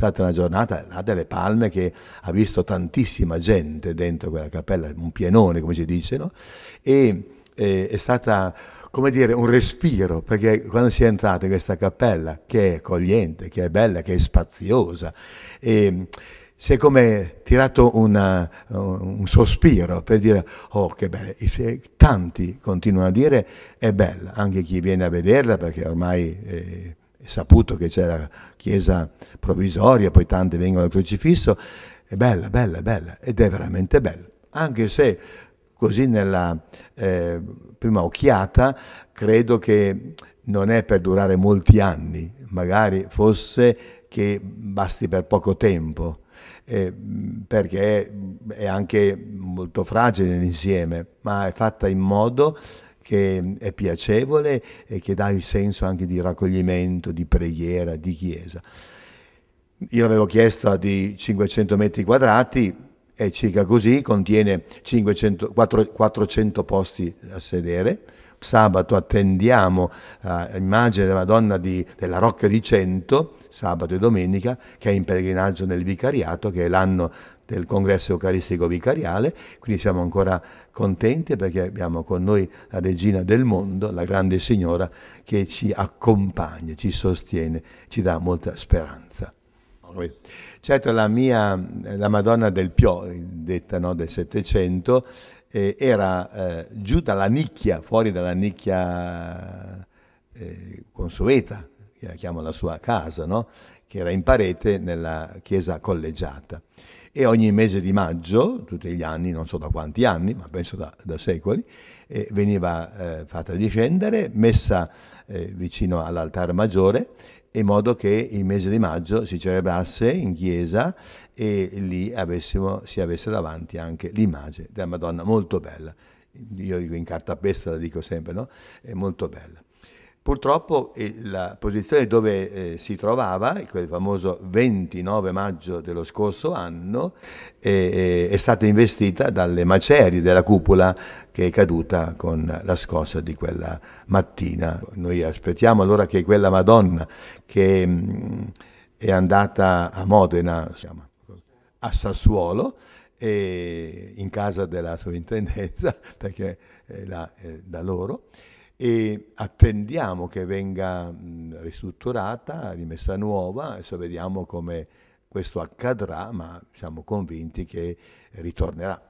stata una giornata là delle palme che ha visto tantissima gente dentro quella cappella, un pienone come si dice, no? e eh, è stata come dire, un respiro, perché quando si è entrata in questa cappella, che è accogliente, che è bella, che è spaziosa, e si è come tirato una, un sospiro per dire, oh che bella, tanti continuano a dire, è bella, anche chi viene a vederla, perché ormai eh, è saputo che c'è la chiesa provvisoria, poi tante vengono al crocifisso, è bella, bella, bella, ed è veramente bella, anche se così nella eh, prima occhiata credo che non è per durare molti anni, magari fosse che basti per poco tempo, eh, perché è anche molto fragile l'insieme, ma è fatta in modo che mm, è piacevole e che dà il senso anche di raccoglimento, di preghiera, di chiesa. Io l'avevo chiesta di 500 metri quadrati, è circa così, contiene 500, 400 posti a sedere, sabato attendiamo eh, l'immagine eh, della Madonna di, della Rocca di Cento, sabato e domenica, che è in pellegrinaggio nel vicariato, che è l'anno del congresso eucaristico vicariale, quindi siamo ancora contenti perché abbiamo con noi la regina del mondo, la grande signora, che ci accompagna, ci sostiene, ci dà molta speranza. Certo la mia, la Madonna del Pio, detta no, del Settecento, eh, era eh, giù dalla nicchia, fuori dalla nicchia eh, consueta, che la chiama la sua casa, no? che era in parete nella chiesa collegiata. E ogni mese di maggio, tutti gli anni, non so da quanti anni, ma penso da, da secoli, eh, veniva eh, fatta discendere, messa eh, vicino all'altare maggiore in modo che il mese di maggio si celebrasse in chiesa e lì avessimo, si avesse davanti anche l'immagine della Madonna, molto bella. Io dico in cartapesta, la dico sempre, no? È molto bella. Purtroppo la posizione dove eh, si trovava, quel famoso 29 maggio dello scorso anno, eh, eh, è stata investita dalle macerie della cupola che è caduta con la scossa di quella mattina. Noi aspettiamo allora che quella Madonna che mh, mm, è andata a Modena, chiama, a Sassuolo, in casa della sovrintendenza, perché è eh, là, è eh, da loro, e attendiamo che venga ristrutturata, rimessa nuova, adesso vediamo come questo accadrà, ma siamo convinti che ritornerà.